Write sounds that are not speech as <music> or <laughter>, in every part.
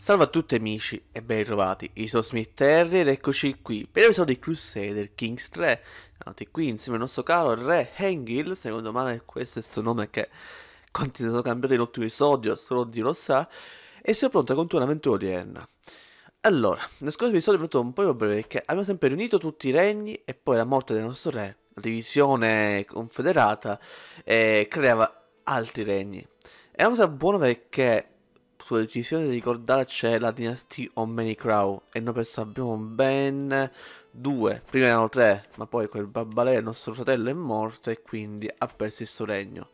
Salve a tutti amici e ben ritrovati, io sono Smith Terry ed eccoci qui per l'episodio di Crusader Kings 3 Andate qui insieme al nostro caro Re Hengil, secondo me questo è il suo nome che continuano a cambiare in otto episodio, solo Dio lo sa E siamo pronti a continuare l'avventura odierna Allora, nel scorso episodio è venuto un po' di perché abbiamo sempre riunito tutti i regni e poi la morte del nostro re La divisione confederata eh, creava altri regni È una cosa buona perché sua decisione di ricordarci la dinastia Omeni Crow e noi pensavamo ben due, prima erano tre, ma poi quel babbalè, il nostro fratello, è morto e quindi ha perso il suo regno.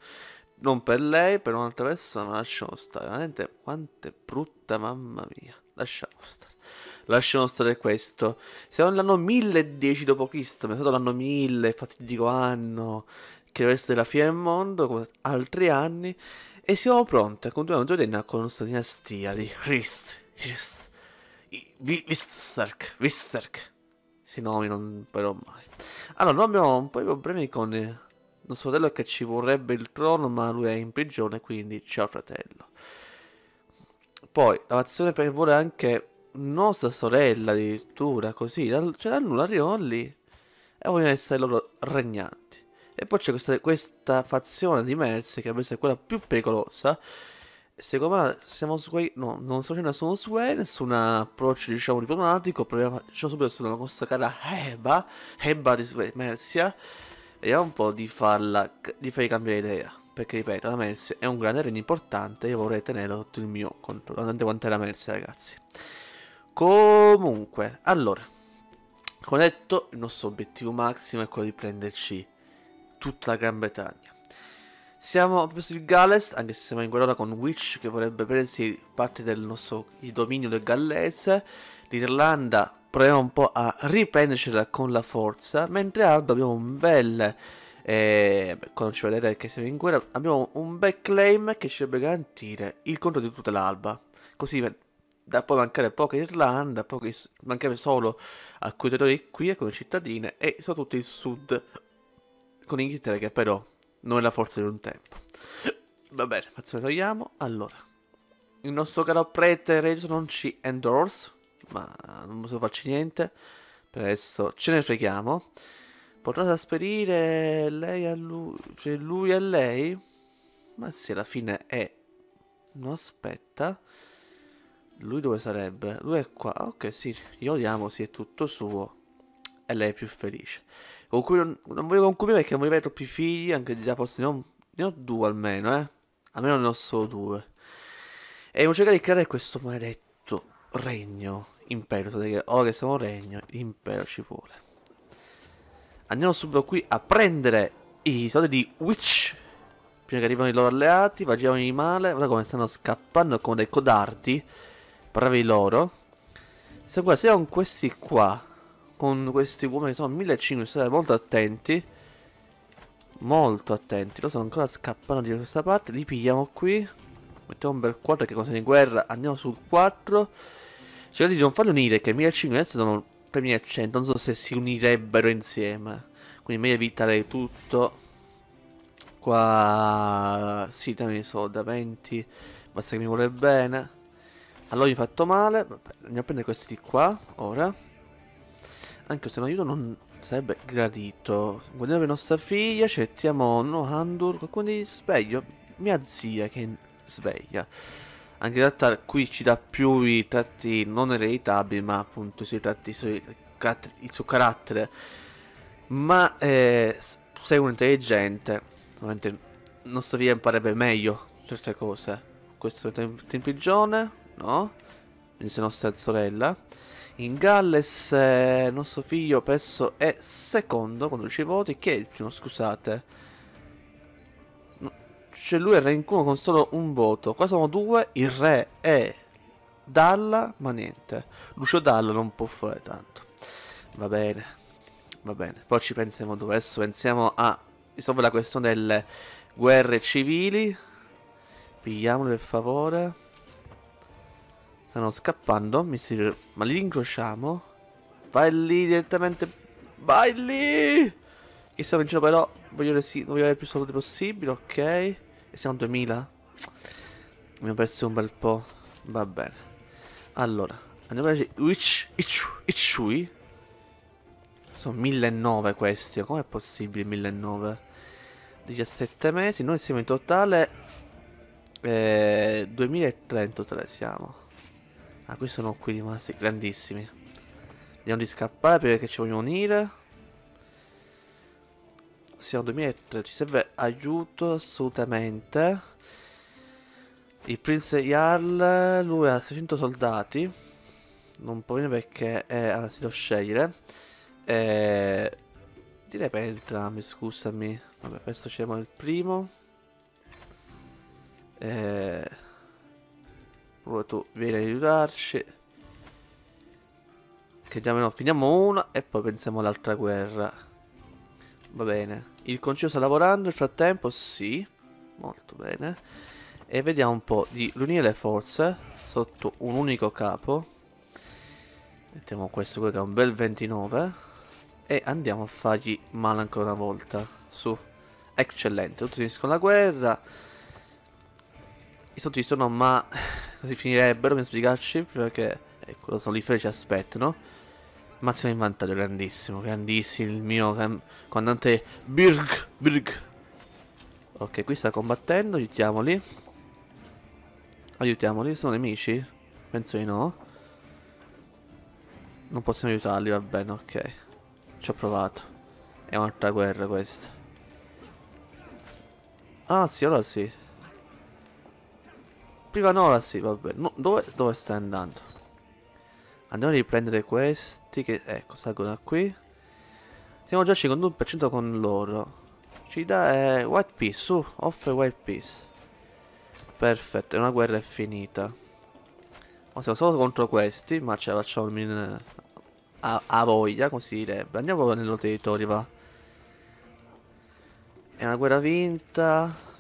Non per lei, per un'altra persona, lasciamo stare. Veramente quanto è brutta, mamma mia. Lasciamo stare. Lasciamo stare questo. Siamo nell'anno 1010 d.C., ma è stato l'anno 1000, infatti dico anno, che deve essere la fine del mondo, come altri anni. E siamo pronti a continuare la giornata con la nostra dinastia di Hrist, Hrist, Visterk, Visterk. Si nomi non però mai. Allora, noi abbiamo un po' di problemi con il nostro fratello che ci vorrebbe il trono, ma lui è in prigione, quindi ciao fratello. Poi, la nazione per vuole anche nostra sorella addirittura, così, da, cioè da nulla arrivano lì e vogliono essere loro regnanti. E poi c'è questa, questa fazione di Mercy che deve essere quella più pericolosa. Secondo me siamo su quei, no, non sto facendo nessuno sway, nessun approccio diciamo diplomatico, proviamo facciamo subito su una nostra cara Heba, Heba di sway, Mercia, vediamo un po' di farla, di fargli cambiare idea, perché ripeto, la Mercia è un grande regno importante, io vorrei tenerlo sotto il mio controllo, andate quanto la Mercia ragazzi. Comunque, allora, come detto, il nostro obiettivo massimo è quello di prenderci tutta la Gran Bretagna. Siamo a proposito Galles, anche se siamo in guerra con Witch che vorrebbe prendersi parte del nostro dominio del gallese, l'Irlanda proviamo un po' a riprendercela con la forza, mentre Alba abbiamo un bel... Eh, quando ci vedete che siamo in guerra, abbiamo un bel claim che ci dovrebbe garantire il conto di tutta l'Alba. Così da poi mancare poca Irlanda, pochi, mancare solo a quei territori qui e come cittadine e soprattutto il sud con l'Inghilterra che però non è la forza di un tempo. <clears throat> Va bene, facciamo togliamo. Allora, il nostro caro prete Reggio non ci endorse, ma non posso farci niente. Per adesso ce ne freghiamo. Potrà trasferire lei a lui, cioè lui a lei? Ma se alla fine è... No, aspetta. Lui dove sarebbe? Lui è qua. Ok, sì, io odiamo, sì, è tutto suo. E lei è più felice con cui non, non voglio concubire perché non voglio avere troppi figli, anche di già forse ne ho, ne ho due almeno, eh. Almeno ne ho solo due. E devo cercare di creare questo maledetto regno, impero, sapete che ora che siamo regno, impero ci vuole. Andiamo subito qui a prendere i soldi di Witch. Prima che arrivano i loro alleati, facciamo di male. Guarda come stanno scappando come dei codardi. Bravi loro. Se qua, se questi qua con questi uomini sono 1500 state molto attenti molto attenti loro sono ancora scappando di questa parte li pigliamo qui mettiamo un bel 4 che cosa di guerra andiamo sul 4 cercate di non farli unire che 1500 adesso sono 3100 non so se si unirebbero insieme quindi meglio evitare tutto qua si sì, dammi soldi 20 basta che mi vuole bene allora gli ho fatto male Vabbè, andiamo a prendere questi di qua ora anche se un aiuto non sarebbe gradito. Guardiamo nostra figlia, cerchiamo nonno, Handur, qualcuno di sveglio. Mia zia che sveglia. Anche in realtà qui ci dà più i tratti non ereditabili, ma appunto i suoi tratti sui, il suo carattere. Ma eh, sei un intelligente, ovviamente nostra figlia imparerebbe meglio certe cose. Questo è in prigione, no? Quindi se nostra sorella in Galles eh, il nostro figlio penso è secondo con 12 voti. Chi è il primo? Scusate. cioè lui è re in culo con solo un voto. Qua sono due. Il re è Dalla, ma niente. Lucio Dalla non può fare tanto. Va bene. Va bene. Poi ci pensiamo dopo. Adesso pensiamo a risolvere la questione delle guerre civili. Pigliamolo per favore. Stanno scappando, mister... ma li incrociamo? Vai lì direttamente, vai lì! Che stiamo in però, voglio resi... voglio avere più soldi possibile, ok? E siamo 2000? Abbiamo perso un bel po', va bene. Allora, andiamo a vedere Uich, Ichu, Ichui. Sono 1009 questi, com'è possibile 1009? 17 mesi, noi siamo in totale eh, 2003 in totale siamo. Ah, qui sono qui rimasti grandissimi. Vediamo di scappare perché ci vogliono unire. Siamo 2003, ci serve aiuto assolutamente. Il Prince Jarl, lui ha 600 soldati. Non può venire perché è lo scegliere. E... Direi per entrambi, scusami. Vabbè, questo c'è il primo. Eh... Ruoto viene ad aiutarci. Chiediamo no, finiamo una e poi pensiamo all'altra guerra. Va bene. Il concilio sta lavorando nel frattempo? Sì. Molto bene. E vediamo un po' di riunire le forze sotto un unico capo. Mettiamo questo qui che è un bel 29. E andiamo a fargli male ancora una volta. Su. Eccellente. Tutti finiscono la guerra. I soldi sono ma <sighs> così finirebbero per spiegarci perché ecco, sono lì fuori ci aspettano. Massimo siamo in vantaggio, grandissimo, grandissimo, il mio comandante Birg, Birg. Ok, qui sta combattendo, aiutiamoli. Aiutiamoli, sono nemici? Penso di no. Non possiamo aiutarli, va bene, ok. Ci ho provato. È un'altra guerra questa. Ah sì, allora sì. Prima no, ora sì, No, dove, dove sta andando? Andiamo a riprendere questi che, ecco, salgono da qui. Siamo già al 51% con loro. Ci dà eh, White Peace, su, offre White Peace. Perfetto, è una guerra è finita. Ma siamo solo contro questi, ma ce la facciamo in, eh, a, a, voglia, così direbbe. Andiamo proprio nel loro territorio, va. È una guerra vinta.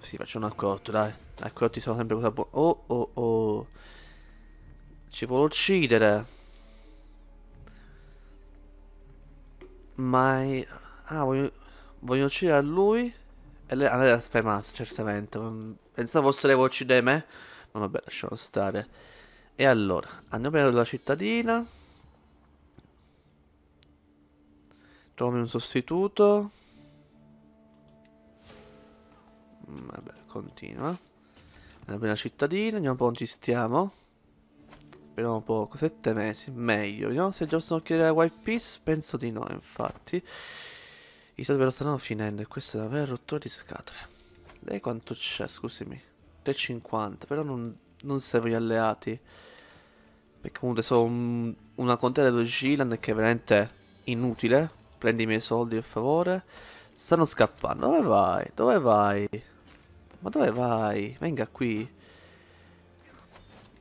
Sì, faccio un accorto, dai. Accorti sono sempre cosa buona. Oh, oh, oh. Ci vuole uccidere. Ma... Ah, voglio... Voglio uccidere a lui. E lei... Ah, lei la spemassa, certamente. Mm, pensavo fosse lei vuole uccidere me. Ma vabbè, lasciamo stare. E allora, andiamo a prendere la cittadina. Trovi un sostituto. Mm, vabbè, continua. Una bella cittadina, vediamo un po' ci stiamo. Vediamo un po', 7 mesi, meglio. Vediamo se è giusto chiedere la White Peace, penso di no, infatti. I stati però stanno finendo e questa è una vera rottura di scatole. Lei quanto c'è, scusami? 3,50, però non, non servono gli alleati. Perché comunque sono un, una contea dello Gilan che è veramente inutile. Prendi i miei soldi per favore. Stanno scappando. Dove vai? Dove vai? Ma dove vai? Venga qui.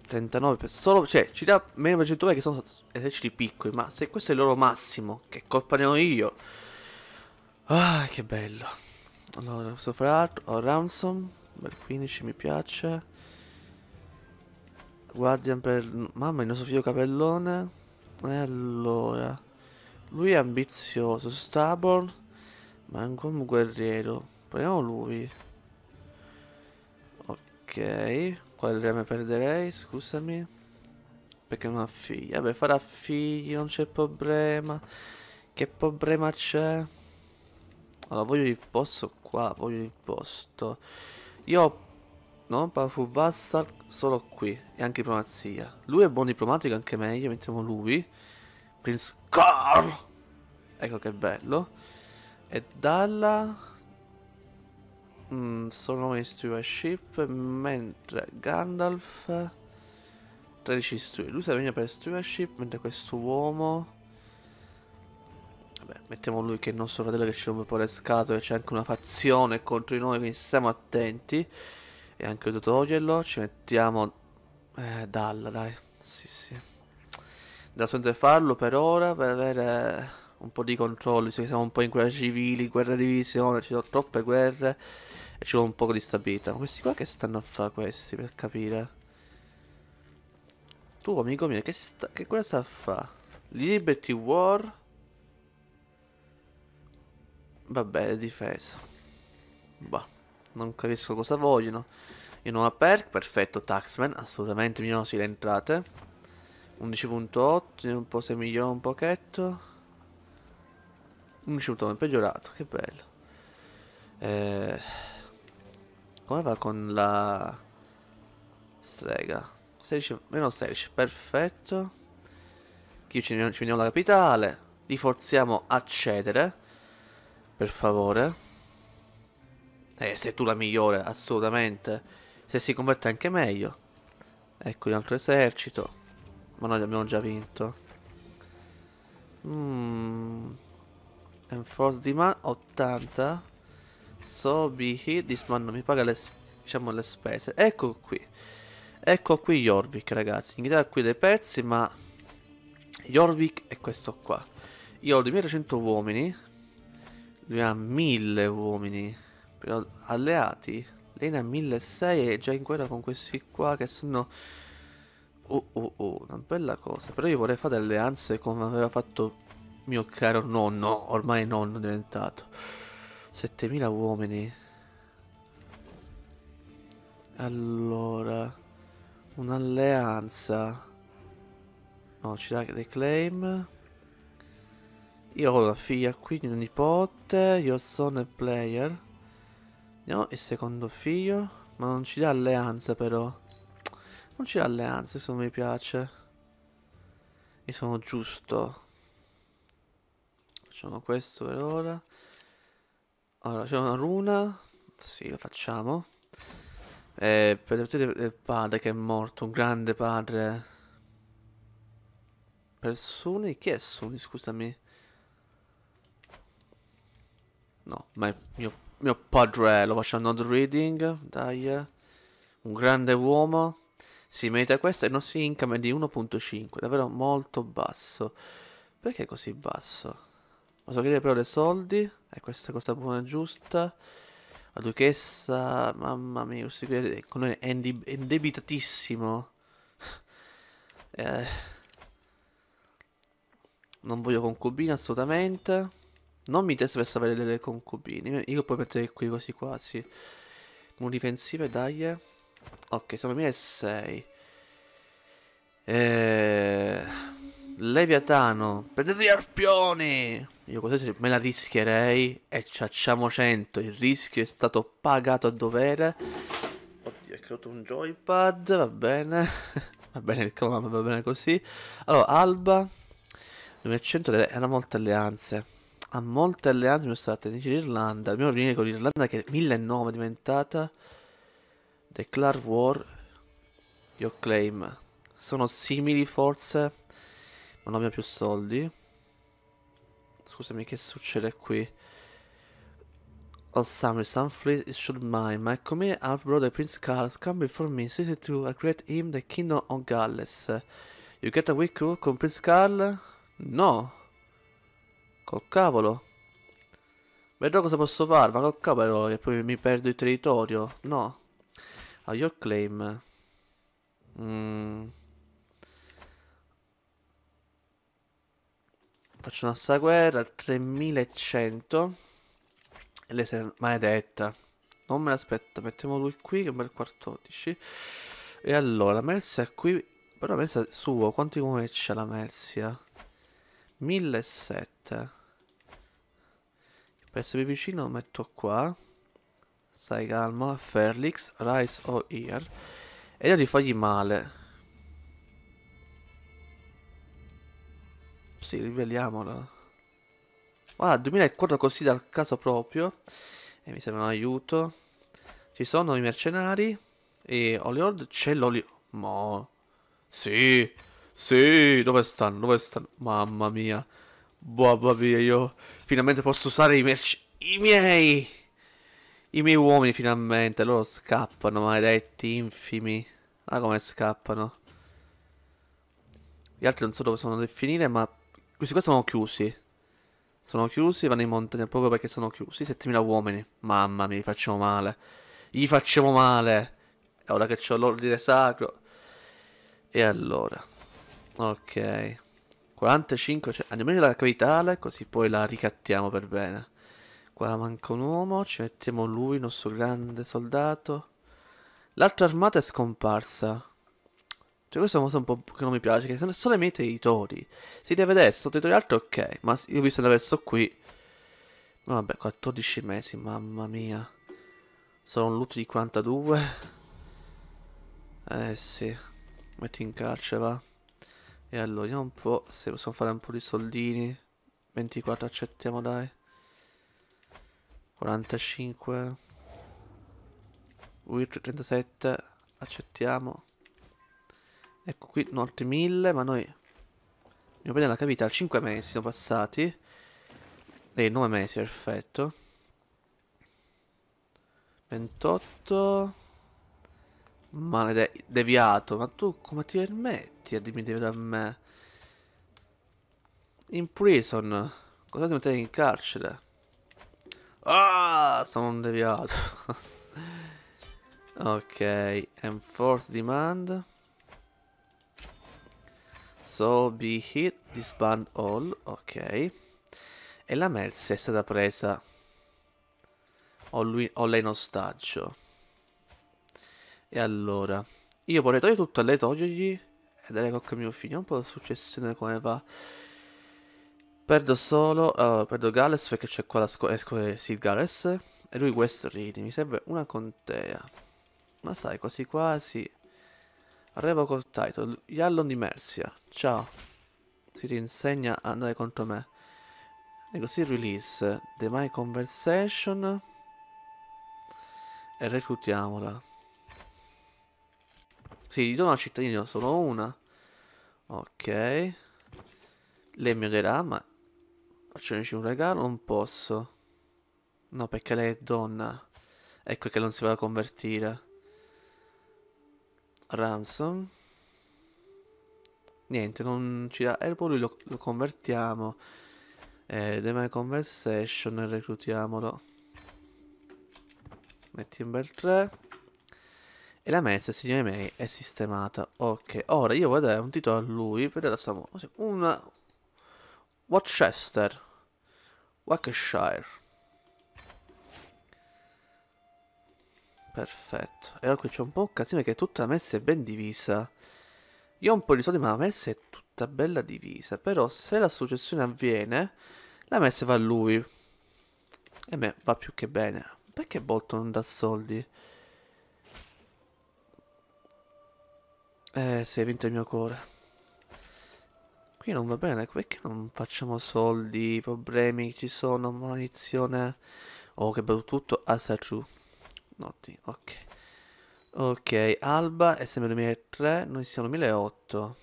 39 solo, cioè ci dà meno percentuale che sono eserciti piccoli, ma se questo è il loro massimo, che colpa ne ho io? Ah, che bello. Allora, altro ho ransom, bel 15 mi piace. Guardian per... Mamma, il nostro figlio capellone. E allora... Lui è ambizioso, stubborn, ma è un guerriero. Proviamo lui quale reme perderei? Scusami. Perché non ha figli. Vabbè, farà figli, non c'è problema. Che problema c'è? Allora, voglio il posto qua, voglio il posto. Io no? Pafu Vassar solo qui e anche diplomazia. Lui è buon diplomatico, anche meglio, mettiamo lui. Prince Carl! Ecco che bello. E Dalla mm, sono stewardship, mentre Gandalf 13 steward. Lui serve per stewardship, mentre questo uomo... Vabbè, mettiamo lui che è il nostro fratello che ci rompe un po' le scatole, c'è anche una fazione contro di noi, quindi stiamo attenti. E anche da toglierlo, ci mettiamo... Eh, Dalla, dai. Sì, sì. da Devo farlo per ora, per avere un po' di controllo, siamo un po' in guerra civili, guerra di divisione, ci sono troppe guerre e ci vuole un po' di stabilità. Ma questi qua che stanno a fare questi per capire? Tu amico mio, che, sta, che cosa sta a fare? Liberty War? Vabbè, difesa. Bah, non capisco cosa vogliono. Io non ho perk, perfetto, Taxman, assolutamente mi minosi le entrate. 11.8, un po' se migliora un pochetto. 11 bottone peggiorato, che bello. Eh, come va con la strega? 16, meno 16, perfetto. Qui ci, ci veniamo alla capitale. Li forziamo a cedere. Per favore. Eh, sei tu la migliore, assolutamente. Se si converte anche meglio. Ecco un altro esercito. Ma noi abbiamo già vinto. Mmm... Enforce demand 80 So be here This man non mi paga le, diciamo, le spese Ecco qui Ecco qui Jorvik ragazzi In realtà qui dei pezzi ma Jorvik è questo qua Io ho 2300 uomini Lui ha 1000 uomini Però alleati Lei ne ha 1600 e è già in guerra con questi qua che sono Oh oh oh, una bella cosa Però io vorrei fare delle alleanze come aveva fatto mio caro nonno, ormai nonno è diventato. 7000 uomini. Allora, un'alleanza. No, ci dà dei claim. Io ho la figlia qui, il nipote, io sono il player. Andiamo il secondo figlio, ma non ci dà alleanza però. Non ci dà alleanza, se non mi piace. E sono giusto. Facciamo questo per ora. Allora, c'è una runa. Sì, la facciamo. Eh, per proteggere il padre che è morto, un grande padre. Per Chi è Suni, scusami? No, ma è mio, mio padre, lo faccio not reading, dai. Un grande uomo. Si merita questo e il nostro income è di 1.5, davvero molto basso. Perché è così basso? Posso chiedere però dei soldi? E eh, questa costa buona giusta. La duchessa, mamma mia, questo eh, con noi è indebitatissimo. <laughs> eh, non voglio concubine assolutamente. Non mi interessa per sapere delle concubine. Io puoi mettere qui così quasi. Un difensivo dai. Eh. Ok, siamo a 1006. Eh, Leviatano, prendete gli arpioni! Io così me la rischierei e ci ciacciamo 100. Il rischio è stato pagato a dovere. Oddio, è creato un joypad, va bene. <laughs> va bene il comando, va bene così. Allora, Alba. 2100 erano molte alleanze. Ha molte alleanze, mi sono state in Irlanda. Dobbiamo mio con l'Irlanda che è 1009 è diventata. Declare war. Your claim. Sono simili forse, ma non abbiamo più soldi. Scusami, che succede qui? Alzami, oh, some fleet is should mine. My command half brother Prince Carlos come before me, seated to create him the kingdom of Galles. You get a cool con Prince Carl? No! Col cavolo! Vedrò cosa posso fare, ma col cavolo che poi mi perdo il territorio. No! A ah, your claim. Mmm... Faccio una sta guerra, 3100. E lei si è maledetta. Non me l'aspetta mettiamo lui qui che è un bel 14. E allora, Mercia è qui. Però Mercia suo, quanti comuni c'è la Mercia? 1700 Per essere più vicino lo metto qua. Stai calmo, Ferlix, Rise o oh, Ear. E io gli fagli male. sì, riveliamola. Voilà, 2004 così dal caso proprio. E mi serve un aiuto. Ci sono i mercenari. E Holy Horde c'è l'olio. Mo. Sì. Sì. Dove stanno? Dove stanno? Mamma mia. Babba mia, io finalmente posso usare i merci... I miei... I miei uomini finalmente. Loro scappano, maledetti, infimi. Ah, come scappano. Gli altri non so dove sono andati a finire, ma questi qua sono chiusi. Sono chiusi, vanno in montagna proprio perché sono chiusi. 7000 uomini. Mamma mia, gli facciamo male. Gli facciamo male. E ora che ho l'ordine sacro. E allora. Ok. 45, cioè andiamo nella capitale così poi la ricattiamo per bene. Qua manca un uomo, ci mettiamo lui, il nostro grande soldato. L'altra armata è scomparsa. Cioè, questa è una cosa un po' che non mi piace, che sono solamente i tori. Si deve vedere, sto dietro gli altri, ok, ma io visto adesso qui... Vabbè, 14 mesi, mamma mia. Sono un loot di 42. Eh sì, metti in carcere, va. E allora, vediamo un po' se possiamo fare un po' di soldini. 24 accettiamo, dai. 45. 37, accettiamo. Ecco qui, no, altri 1000, ma noi... Mio padre l'ha capita, 5 mesi sono passati. Dei 9 mesi, perfetto. 28... Male deviato. Ma tu come ti permetti a dirmi deviato a me? In prison. Cosa ti mettete in carcere? Ah, sono un deviato. <laughs> ok, enforce demand. So be hit, disband all, ok. E la Mercy è stata presa. Ho, lui, ho lei in ostaggio. E allora, io vorrei togliere tutto a lei, togliergli e dare cocca mio figlio. Un po' la successione come va. Perdo solo, uh, perdo Gales perché c'è qua la scuola, eh, eh, sì, Gales. E lui West Reed, mi serve una contea. Ma sai, quasi quasi... Revoco title. Yallon di Mercia. Ciao. Si rinsegna a andare contro me. E così release The My Conversation. E reclutiamola. Sì, di do una cittadina, solo una. Ok. Lei mi odierà, ma... Facciamoci un regalo, non posso. No, perché lei è donna. Ecco che non si va a convertire. Ransom. Niente, non ci dà Erbo, lui lo, lo convertiamo. Eh, The My Conversation, reclutiamolo. Metti in bel 3. E la messa, signori miei, è sistemata. Ok, ora io voglio dare un titolo a lui per dare la sua... Una... Worcester. Worcestershire. Perfetto. E ora qui c'è un po' un casino che tutta la messa è ben divisa. Io ho un po' di soldi ma la messa è tutta bella divisa. Però se la successione avviene, la messa va a lui. E me va più che bene. Perché Bolton non dà soldi? Eh, si è vinto il mio cuore. Qui non va bene, perché non facciamo soldi, problemi ci sono, munizione. Oh, che bello tutto, Asatru notti, ok. Ok, Alba, SM 2003, noi siamo 2008.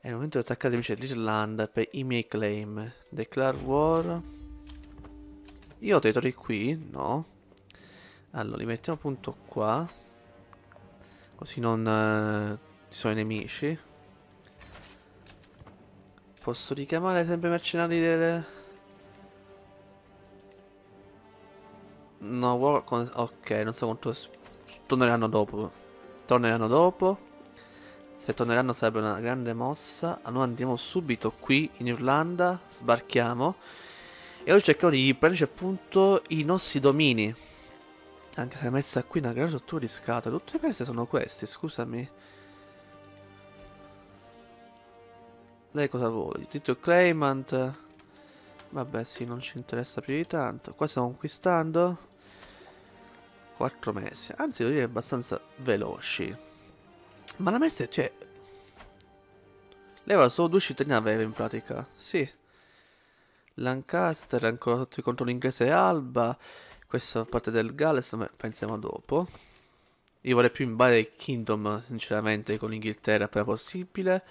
È il momento di attaccare invece l'Irlanda per i miei claim. Declare war. Io ho territori qui, no. Allora, li mettiamo appunto qua. Così non eh, ci sono i nemici. Posso richiamare sempre i mercenari delle... No, War... Ok, non so quanto... Torneranno dopo. Torneranno dopo. Se torneranno sarebbe una grande mossa. Noi andiamo subito qui in Irlanda, sbarchiamo. E ora cerchiamo di prenderci appunto i nostri domini. Anche se è messa qui una gran rottura di scatole. Tutte queste sono queste, scusami. Lei cosa vuole? Titolo Claimant. Vabbè sì, non ci interessa più di tanto. Qua stiamo conquistando. 4 mesi, anzi devo dire abbastanza veloci. Ma la Mercer, cioè... Leva solo due cittadini aveva in pratica, sì. Lancaster ancora sotto contro inglese Alba, questa parte del Galles, ma pensiamo dopo. Io vorrei più invadere il Kingdom, sinceramente, con l'Inghilterra appena possibile.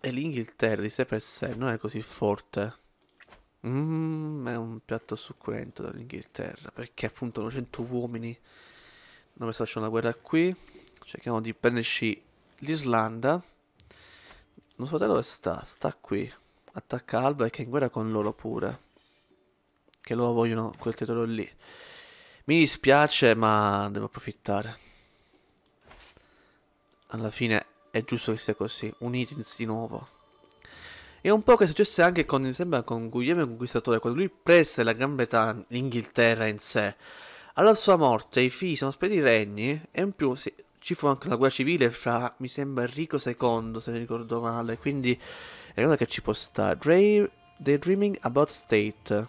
E l'Inghilterra di sé per sé non è così forte. Mmm, è un piatto succulento dall'Inghilterra perché appunto 900 uomini non mi facciano una guerra qui. Cerchiamo di prenderci l'Islanda. Non so da dove sta? Sta qui. Attacca Alba e che è in guerra con loro pure. Che loro vogliono quel titolo lì. Mi dispiace, ma devo approfittare. Alla fine è giusto che sia così. Uniti di nuovo. È un po' che successe anche con, sembra, con Guglielmo il Conquistatore, quando lui prese la Gran Bretagna, l'Inghilterra in sé. Alla sua morte i figli sono spediti i regni e in più sì, ci fu anche una guerra civile fra, mi sembra, Enrico II, se non ricordo male, quindi è una cosa che ci può stare. the Dreaming About State.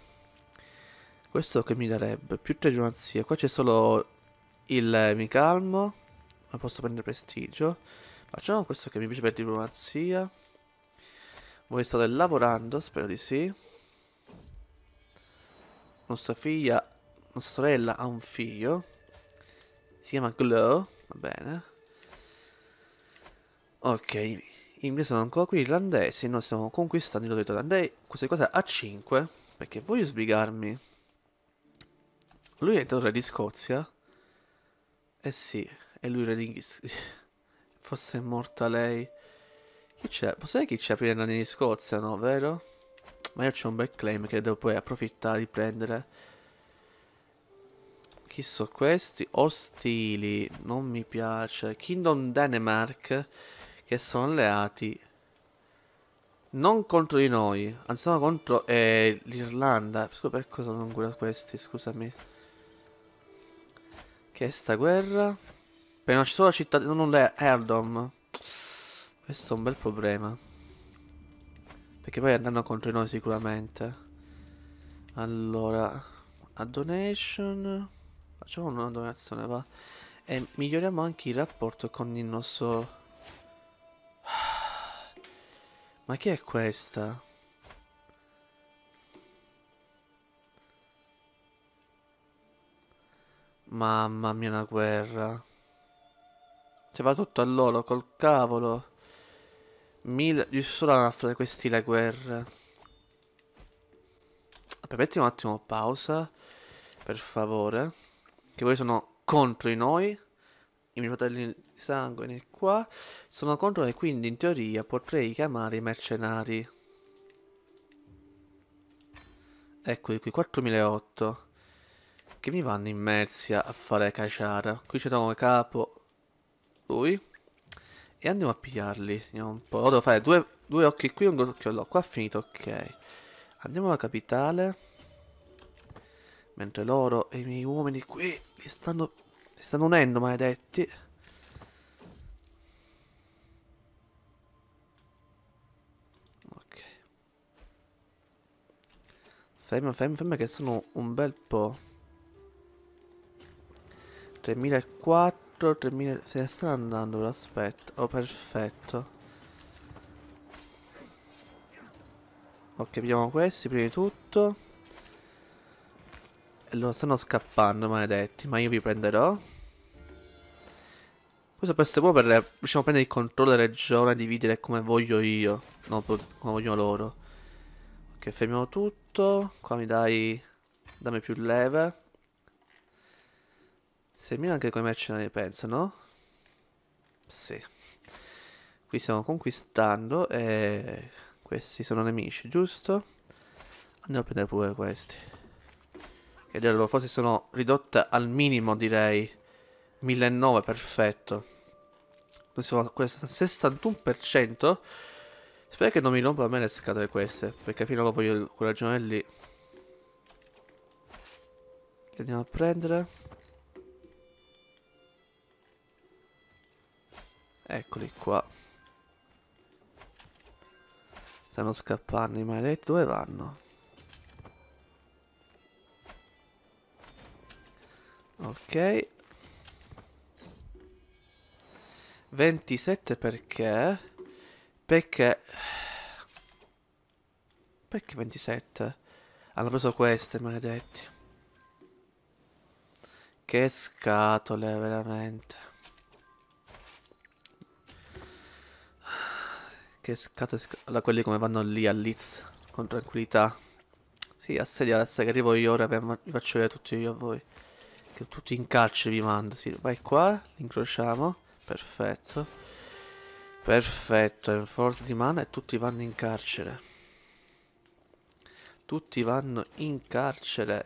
Questo che mi darebbe? Più tregianzia. Qua c'è solo il mi calmo, ma posso prendere prestigio. Facciamo questo che mi piace per diplomazia. Voi state lavorando, spero di sì. Nostra figlia, nostra sorella ha un figlio. Si chiama Glow, va bene. Ok, gli inglesi sono ancora qui, irlandesi, noi stiamo conquistando il irlandesi. Queste cose a 5, perché voglio sbrigarmi. Lui è il re di Scozia. Eh sì, e lui il re di Forse è morta lei. Chi c'è? Posso dire chi c'è prima di andare Scozia, no? Vero? Ma io c'ho un bel claim che devo poi approfittare di prendere. Chi sono questi? Ostili. Non mi piace. Kingdom Denmark. Che sono alleati. Non contro di noi. Anzi, sono contro eh, l'Irlanda. Scusa, per cosa non cura questi? Scusami. Che è sta guerra? Per una sola città... Non è Erdom. Questo è un bel problema. Perché poi andranno contro noi sicuramente. Allora, a donation. Facciamo una donazione, va. E miglioriamo anche il rapporto con il nostro... <sighs> Ma chi è questa? Mamma mia, una guerra. Cioè va tutto a loro col cavolo. 1000 Giusto solo a fare questi le guerre. Vabbè, un attimo pausa. Per favore. Che poi sono contro di noi. I miei fratelli sanguini qua. Sono contro e quindi in teoria potrei chiamare i mercenari. Eccoli qui, 4008. Che mi vanno in Merzia a fare caciara. Qui c'è un capo. Lui. E andiamo a pigliarli. Un po'. Devo fare due, due occhi qui e un occhio là. Qua finito, ok. Andiamo alla capitale. Mentre loro e i miei uomini qui li stanno, li stanno unendo, maledetti. Ok. Ferma, ferma, ferma che sono un bel po'. 3004 4 3000 se ne stanno andando lo aspetto oh perfetto ok abbiamo questi prima di tutto e loro stanno scappando maledetti ma io vi prenderò questo questo è proprio per diciamo, prendere il controllo della regione e dividere come voglio io non come vogliono loro ok fermiamo tutto qua mi dai dammi più leve se Milan anche con i mercenari penso, no? Sì. Qui stiamo conquistando e questi sono nemici, giusto? Andiamo a prendere pure questi. Che le loro forze sono ridotte al minimo, direi. 1.900, perfetto. Questo, siamo a questo 61%. Spero che non mi rompa a me le scatole queste, perché fino a dopo io quel ragione lì. Che andiamo a prendere? Eccoli qua. Stanno scappando i maledetti. Dove vanno? Ok. 27 perché? Perché... Perché 27? Hanno preso queste, maledetti. Che scatole, veramente. Che scatole scatole. Quelli come vanno lì a Leeds con tranquillità. Sì, assedia adesso che arrivo io ora vi faccio vedere tutti io a voi. Che tutti in carcere vi mando. Sì, vai qua, incrociamo. Perfetto. Perfetto, è in forza di mano e tutti vanno in carcere. Tutti vanno in carcere.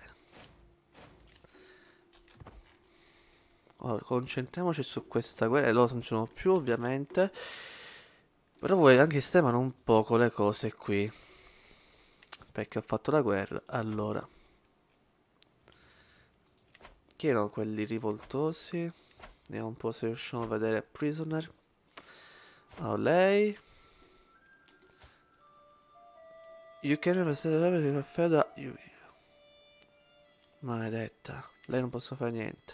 Allora, concentriamoci su questa guerra. E loro non ci sono più, ovviamente. Però voi anche sistemano un poco le cose qui. Perché ho fatto la guerra. Allora. Chi erano quelli rivoltosi. Vediamo un po' se riusciamo a vedere Prisoner. Oh, lei. You can have a feda. Maledetta. Lei non posso fare niente.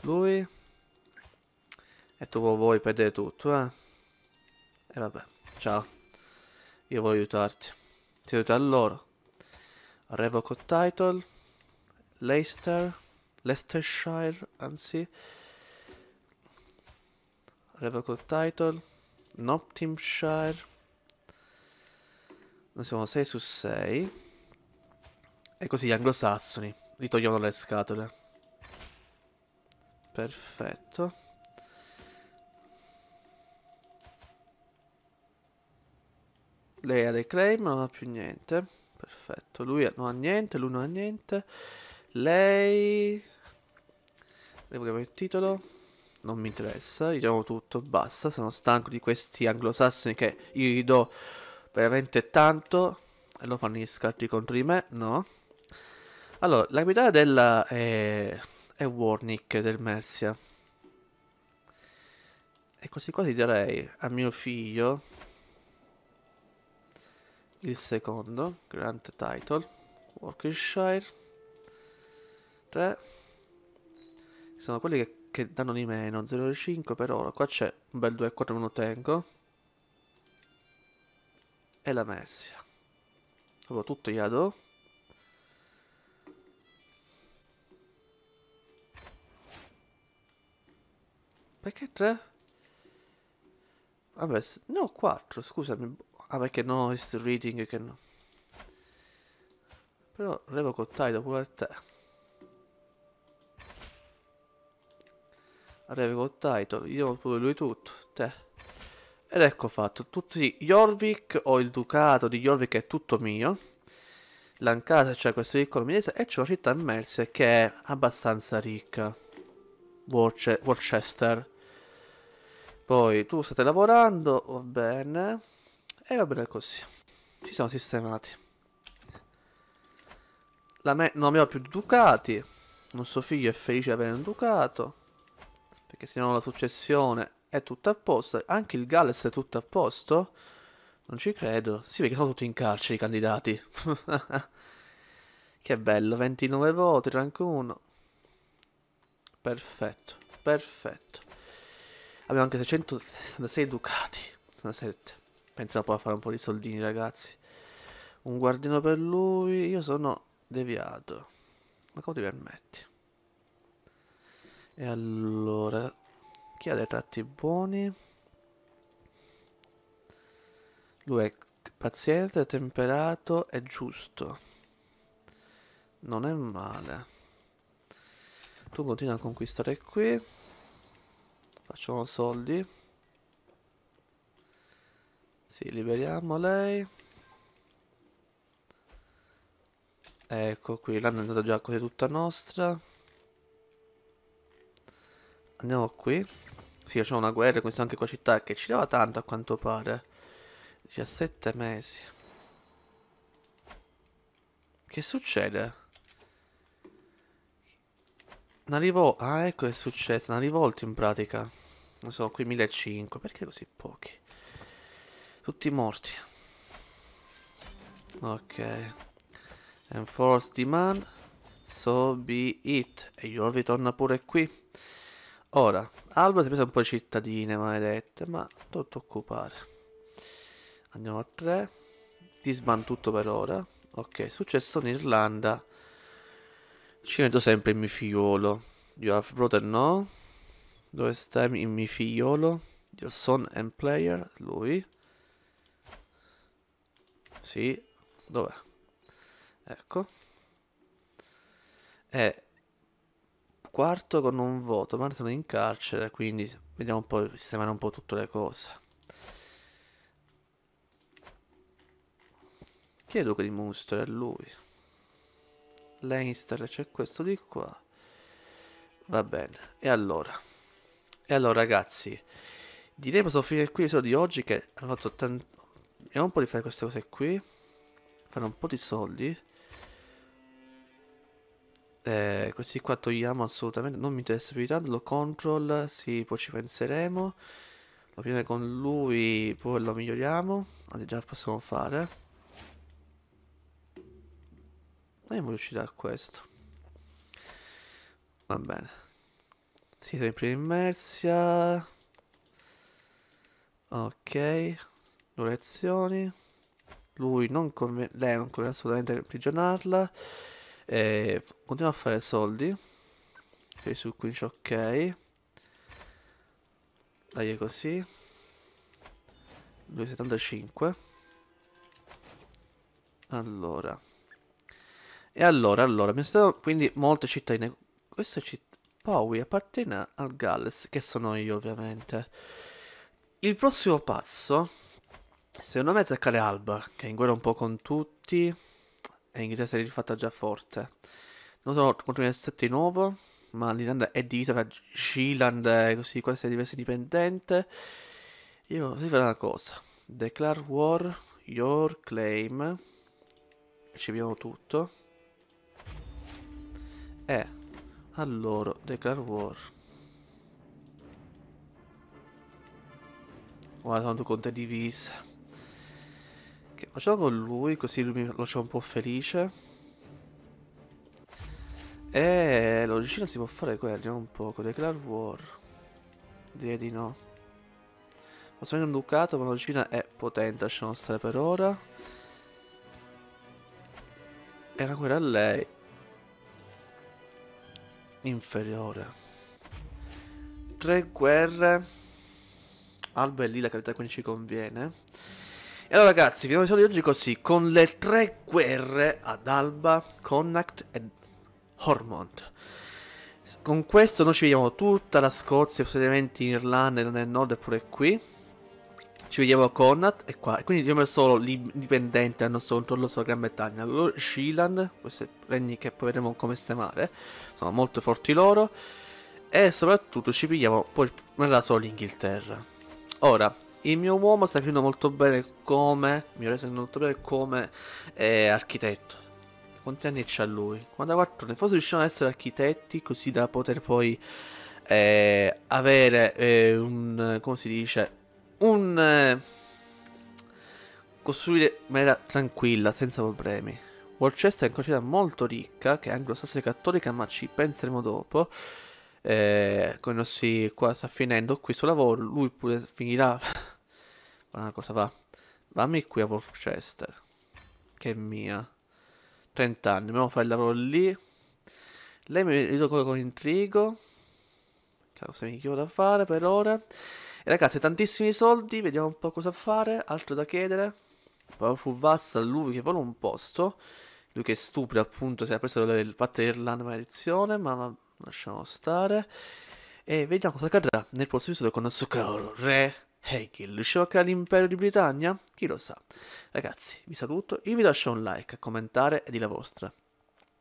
Lui. E tu vuoi perdere tutto, eh. E vabbè, ciao. Io voglio aiutarti. Ti aiuto allora. Revoco title. Leicester. Leicestershire, anzi. Revoco title. Nottinghamshire. Noi siamo 6 su 6. E così gli anglosassoni. Li togliono le scatole. Perfetto. Lei ha dei claim, non ha più niente. Perfetto, lui non ha niente, lui non ha niente. Lei... Devo chiamare il titolo. Non mi interessa, gli diamo tutto, basta. Sono stanco di questi anglosassoni che io gli do veramente tanto. E lo fanno gli scarti contro di me, no? Allora, la guida della... È, eh, è Warnick del Mercia. E così quasi direi a mio figlio il secondo, Grand Title, Workshire 3, sono quelli che, che danno di meno, 0,5 per ora, qua c'è un bel 2,4 non lo tengo, e la Mersia, proprio tutto gli do, Perché 3? Vabbè, no, 4, scusami. Ah, perché no, it's reading che no. Però revoco title pure a te. Revoco title, io pure lui tutto, te. Ed ecco fatto, tutti Jorvik, ho il ducato di Jorvik che è tutto mio. Lancata, cioè questo piccolo milese e c'è una città immersa che è abbastanza ricca. Worcester. Poi tu state lavorando, va bene. E va bene così. Ci siamo sistemati. Me non abbiamo più Ducati. Nostro figlio è felice di avere un Ducato. Perché se no la successione è tutta a posto. Anche il Galles è tutto a posto. Non ci credo. Sì, perché sono tutti in carcere i candidati. <laughs> che bello, 29 voti, rank 1. Perfetto, perfetto. Abbiamo anche 366 ducati. 67. Pensa poi a fare un po' di soldini, ragazzi. Un guardino per lui. Io sono deviato. Ma come ti permetti? E allora... Chi ha dei tratti buoni? Lui è paziente, temperato e giusto. Non è male. Tu continua a conquistare qui. Facciamo soldi. Sì, liberiamo lei. Ecco qui, l'hanno andata già così tutta nostra. Andiamo qui. Sì, c'è una guerra, questa anche qua città che ci dava tanto a quanto pare. 17 mesi. Che succede? Una rivolta... Ah, ecco che è successo, una rivolta in pratica. Non so, qui 1.500, perché così pochi? Tutti morti. Ok. Enforce demand. So be it. E Yor ritorna pure qui. Ora, Alba si è presa un po' di cittadine maledette, ma tutto occupare. Andiamo a 3. Disman tutto per ora. Ok, successo in Irlanda. Ci metto sempre il mio figliolo. You have brother no? Dove stai il mio figliolo? Your son and player? Lui. Sì, dov'è? Ecco. È quarto con un voto, Martin sono in carcere, quindi vediamo un po', sistemare un po' tutte le cose. Chi è Duca di Munster? È lui. Lannister, c'è questo di qua. Va bene, e allora? E allora ragazzi, direi che posso finire qui l'episodio di oggi che hanno fatto tanti Vediamo un po' di fare queste cose qui. Fare un po' di soldi. Eh, questi qua togliamo assolutamente. Non mi interessa più di tanto. Lo control. Sì, poi ci penseremo. L'opinione con lui. Poi lo miglioriamo. Anzi, già possiamo fare. Vediamo riuscire a questo. Va bene. Sì, sempre immersia. Ok. Due lezioni. Lui non conviene, lei non conviene assolutamente imprigionarla. E continua a fare soldi. 6 su 15 ok. Dai è così. 2,75. Allora. E allora, allora, mi sono quindi molte cittadine. Questa città poi, appartiene al Galles, che sono io ovviamente. Il prossimo passo Secondo me attaccare Alba, che è in guerra un po' con tutti. E l'Inghilterra si è rifatta già forte. Non so contro il 7 di nuovo, ma l'Irlanda è divisa tra Zealand e così, questa è diversa indipendente. Io così fare una cosa. Declare war, your claim. Ci abbiamo tutto. E allora, declare war. Guarda, sono tutte divise. Facciamo con lui così lui mi lascia un po' felice. E eh, l'origine si può fare quello un poco. Declare war. Direi di no. Posso avere un ducato, ma l'origine è potente, lasciamo stare per ora. E una guerra a lei. Inferiore. Tre guerre. Alba è lì la carità quindi ci conviene. E allora ragazzi, finiamo l'episodio di oggi così, con le tre guerre ad Alba, Connacht e Hormont. Con questo noi ci vediamo tutta la Scozia, posteriormente in Irlanda e nel nord e pure qui. Ci vediamo a Connacht e qua. E quindi dobbiamo solo dipendente al nostro controllo sulla Gran Bretagna. Loro Shilan, questi regni che poi vedremo come stemare. Sono molto forti loro. E soprattutto ci pigliamo, poi rimarrà solo l'Inghilterra. Ora, il mio uomo sta crescendo molto bene come. Mi reso molto bene come eh, architetto. Quanti anni c'ha lui? 44 anni. Forse riusciamo ad essere architetti così da poter poi eh, avere eh, un. come si dice? Un. Eh, costruire in maniera tranquilla, senza problemi. Worcester è una città molto ricca, che è anglosassone cattolica, ma ci penseremo dopo. Eh, con i nostri qua sta finendo qui suo lavoro, lui pure finirà una cosa, va. Vammi qui a Worcester. Che è mia. 30 anni, dobbiamo fare il lavoro lì. Lei mi aiuta con intrigo. Cosa mi chiudo da fare per ora. E ragazzi, tantissimi soldi, vediamo un po' cosa fare, altro da chiedere. Poi fu Vassa, lui che vuole un posto. Lui che è stupido appunto, si è preso il patto dell'Irlanda maledizione, ma, lasciamo stare. E vediamo cosa accadrà nel prossimo episodio con Asukaro Re. Hegel riusciva a creare l'impero di Britannia? Chi lo sa. Ragazzi, vi saluto, io vi lascio un like, a commentare e di la vostra.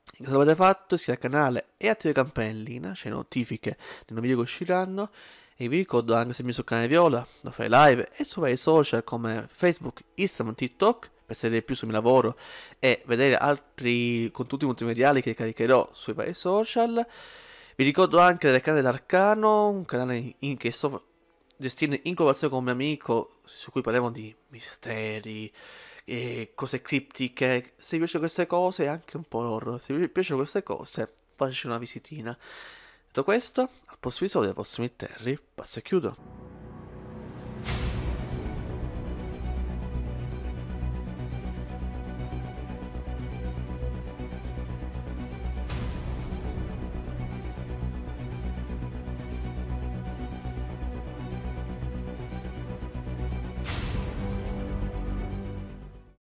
Se cosa avete fatto, iscrivetevi al canale e attivate la campanellina, c'è cioè notifiche dei nuovi video che usciranno. E vi ricordo anche se seguirmi sul canale Viola, lo fai live e su vari social come Facebook, Instagram, TikTok per sapere più sul mio lavoro e vedere altri contenuti multimediali che caricherò sui vari social. Vi ricordo anche del canale d'Arcano, un canale in che sto gestire in conversazione con un mio amico su cui parliamo di misteri, e cose criptiche. Se vi piacciono queste cose, anche un po' horror, se vi piacciono queste cose, fateci una visitina. Detto questo, al prossimo episodio dei prossimi Terry, passo e chiudo.